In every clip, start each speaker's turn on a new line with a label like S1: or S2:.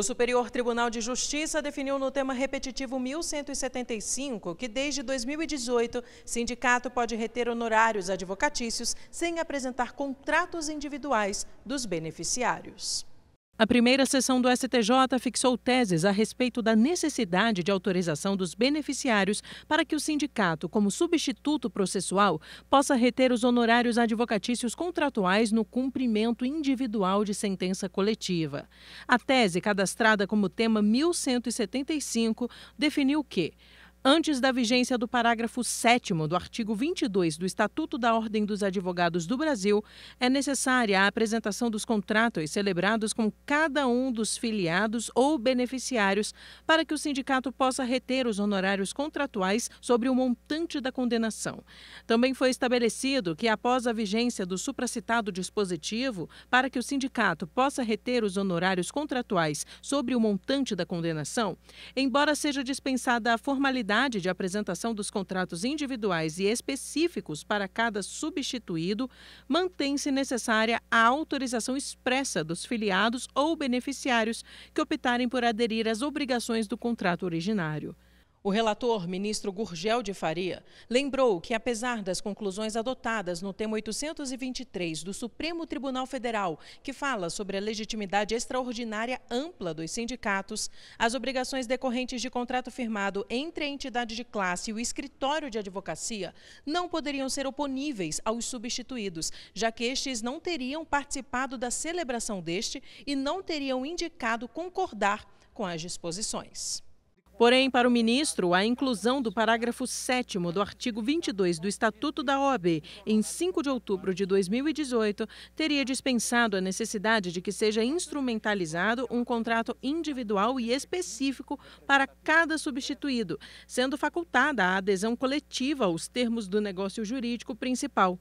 S1: O Superior Tribunal de Justiça definiu no tema repetitivo 1175 que, desde 2018, sindicato pode reter honorários advocatícios sem apresentar contratos individuais dos beneficiários. A primeira sessão do STJ fixou teses a respeito da necessidade de autorização dos beneficiários para que o sindicato, como substituto processual, possa reter os honorários advocatícios contratuais no cumprimento individual de sentença coletiva. A tese, cadastrada como tema 1175, definiu que Antes da vigência do parágrafo 7 do artigo 22 do Estatuto da Ordem dos Advogados do Brasil, é necessária a apresentação dos contratos celebrados com cada um dos filiados ou beneficiários para que o sindicato possa reter os honorários contratuais sobre o montante da condenação. Também foi estabelecido que, após a vigência do supracitado dispositivo, para que o sindicato possa reter os honorários contratuais sobre o montante da condenação, embora seja dispensada a formalidade de apresentação dos contratos individuais e específicos para cada substituído, mantém-se necessária a autorização expressa dos filiados ou beneficiários que optarem por aderir às obrigações do contrato originário. O relator, ministro Gurgel de Faria, lembrou que, apesar das conclusões adotadas no tema 823 do Supremo Tribunal Federal, que fala sobre a legitimidade extraordinária ampla dos sindicatos, as obrigações decorrentes de contrato firmado entre a entidade de classe e o escritório de advocacia não poderiam ser oponíveis aos substituídos, já que estes não teriam participado da celebração deste e não teriam indicado concordar com as disposições. Porém, para o ministro, a inclusão do parágrafo 7 do artigo 22 do Estatuto da OAB em 5 de outubro de 2018 teria dispensado a necessidade de que seja instrumentalizado um contrato individual e específico para cada substituído, sendo facultada a adesão coletiva aos termos do negócio jurídico principal.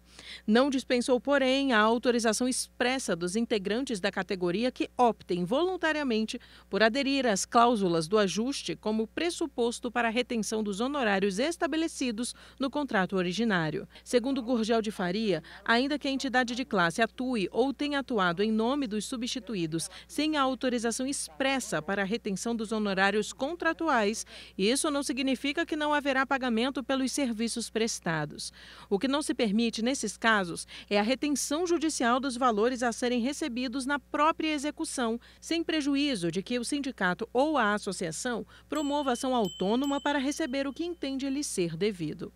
S1: Não dispensou, porém, a autorização expressa dos integrantes da categoria que optem voluntariamente por aderir às cláusulas do ajuste como pressuposto para a retenção dos honorários estabelecidos no contrato originário. Segundo Gurgel de Faria, ainda que a entidade de classe atue ou tenha atuado em nome dos substituídos sem a autorização expressa para a retenção dos honorários contratuais, isso não significa que não haverá pagamento pelos serviços prestados. O que não se permite nesses casos é a retenção judicial dos valores a serem recebidos na própria execução, sem prejuízo de que o sindicato ou a associação promova inovação autônoma para receber o que entende lhe ser devido.